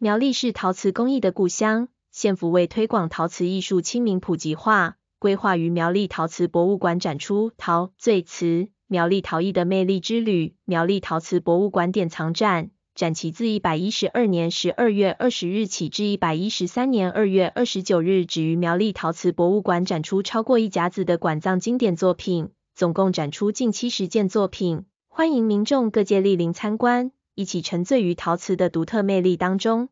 苗栗是陶瓷工艺的故乡，县府为推广陶瓷艺术，亲民普及化，规划于苗栗陶瓷博物馆展出“陶醉瓷：苗栗陶艺的魅力之旅”。苗栗陶瓷博物馆典藏展，展期自一百一十二年十二月二十日起至一百一十三年二月二十九日止，于苗栗陶瓷博物馆展出超过一甲子的馆藏经典作品，总共展出近七十件作品，欢迎民众各界莅临参观。一起沉醉于陶瓷的独特魅力当中。